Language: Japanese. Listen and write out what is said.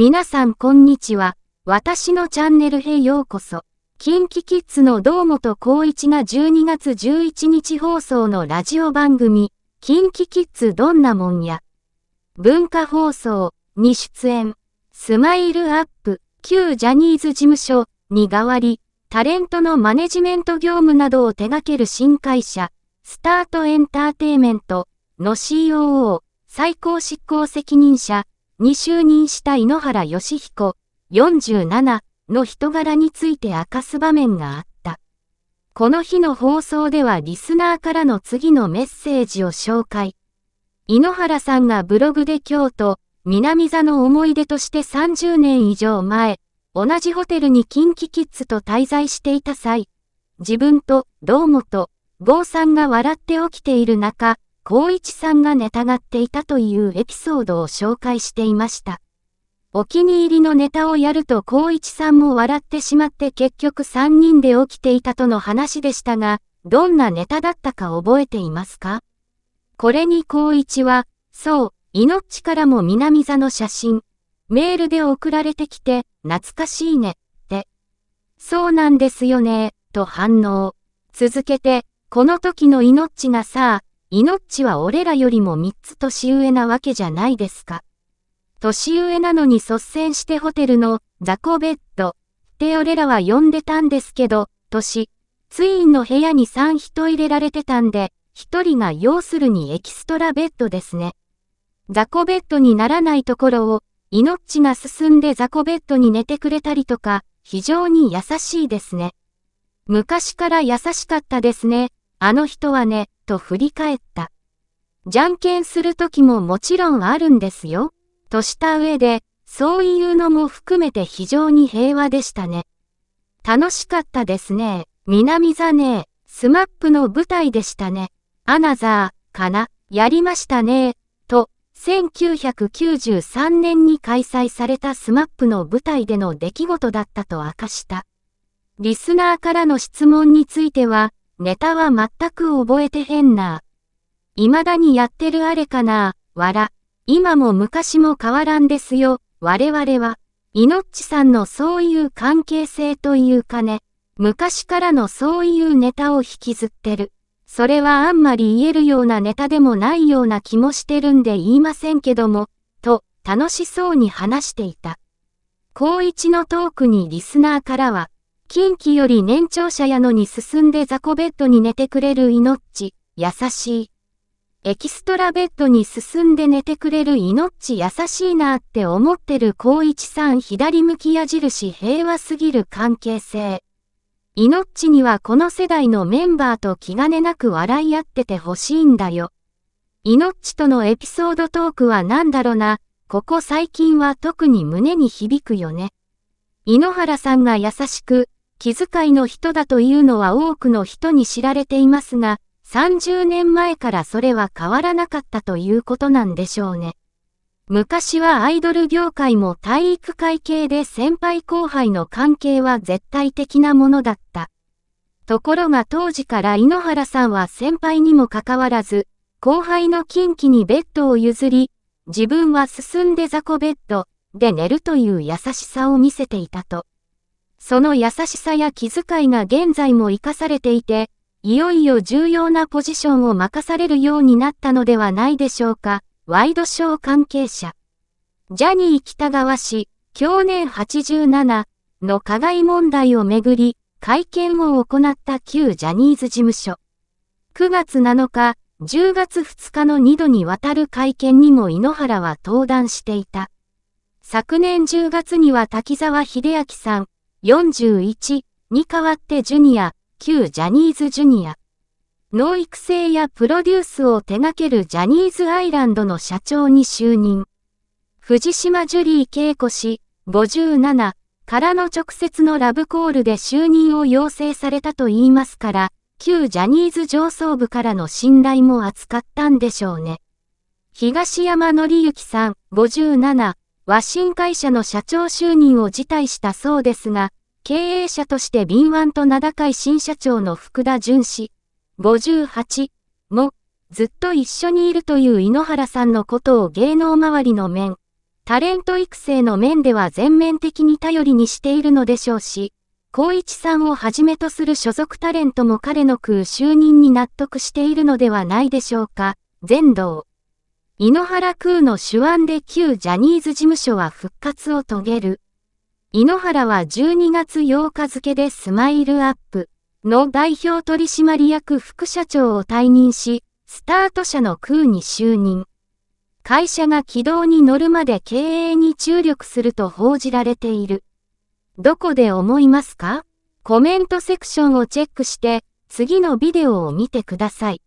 皆さんこんにちは。私のチャンネルへようこそ。近畿キッズの堂本光一が12月11日放送のラジオ番組、近畿キキッズどんなもんや、文化放送に出演、スマイルアップ、旧ジャニーズ事務所に代わり、タレントのマネジメント業務などを手掛ける新会社、スタートエンターテイメントの COO、最高執行責任者、に就任した井ノ原義彦47の人柄について明かす場面があった。この日の放送ではリスナーからの次のメッセージを紹介。井ノ原さんがブログで京都、南座の思い出として30年以上前、同じホテルにキンキキッズと滞在していた際、自分と、堂本、郷さんが笑って起きている中、光一さんがネタがっていたというエピソードを紹介していました。お気に入りのネタをやると光一さんも笑ってしまって結局3人で起きていたとの話でしたが、どんなネタだったか覚えていますかこれに光一は、そう、命からも南座の写真、メールで送られてきて、懐かしいね、って。そうなんですよね、と反応。続けて、この時の命がさ、命は俺らよりも3つ年上なわけじゃないですか。年上なのに率先してホテルの雑魚ベッドって俺らは呼んでたんですけど、年、ツインの部屋に3人入れられてたんで、1人が要するにエキストラベッドですね。雑魚ベッドにならないところを、命が進んで雑魚ベッドに寝てくれたりとか、非常に優しいですね。昔から優しかったですね。あの人はね、と振り返った。じゃんけんする時ももちろんあるんですよ、とした上で、そういうのも含めて非常に平和でしたね。楽しかったですね。南座ねスマップの舞台でしたね。アナザー、かな、やりましたねと、1993年に開催されたスマップの舞台での出来事だったと明かした。リスナーからの質問については、ネタは全く覚えてへんな。未だにやってるあれかな、わら。今も昔も変わらんですよ、我々は。イノッチさんのそういう関係性というかね、昔からのそういうネタを引きずってる。それはあんまり言えるようなネタでもないような気もしてるんで言いませんけども、と、楽しそうに話していた。高一のトークにリスナーからは、近畿より年長者やのに進んで雑魚ベッドに寝てくれる命、優しい。エキストラベッドに進んで寝てくれる命優しいなって思ってる高一さん左向き矢印平和すぎる関係性。命にはこの世代のメンバーと気兼ねなく笑い合っててほしいんだよ。命とのエピソードトークは何だろうな、ここ最近は特に胸に響くよね。井ノ原さんが優しく、気遣いの人だというのは多くの人に知られていますが、30年前からそれは変わらなかったということなんでしょうね。昔はアイドル業界も体育会系で先輩後輩の関係は絶対的なものだった。ところが当時から井ノ原さんは先輩にもかかわらず、後輩の近畿にベッドを譲り、自分は進んで雑魚ベッドで寝るという優しさを見せていたと。その優しさや気遣いが現在も活かされていて、いよいよ重要なポジションを任されるようになったのではないでしょうか、ワイドショー関係者。ジャニー北川氏、去年87の加害問題をめぐり、会見を行った旧ジャニーズ事務所。9月7日、10月2日の2度にわたる会見にも井ノ原は登壇していた。昨年10月には滝沢秀明さん、41に代わってジュニア、旧ジャニーズジュニア。農育成やプロデュースを手掛けるジャニーズアイランドの社長に就任。藤島ジュリー恵子氏、57からの直接のラブコールで就任を要請されたと言いますから、旧ジャニーズ上層部からの信頼も扱ったんでしょうね。東山紀之さん、57和親会社の社長就任を辞退したそうですが、経営者として敏腕と名高い新社長の福田淳氏、58も、ずっと一緒にいるという井ノ原さんのことを芸能周りの面、タレント育成の面では全面的に頼りにしているのでしょうし、孝一さんをはじめとする所属タレントも彼の空就任に納得しているのではないでしょうか、全道。井ノ原空の手腕で旧ジャニーズ事務所は復活を遂げる。井ノ原は12月8日付でスマイルアップの代表取締役副社長を退任し、スタート社の空に就任。会社が軌道に乗るまで経営に注力すると報じられている。どこで思いますかコメントセクションをチェックして、次のビデオを見てください。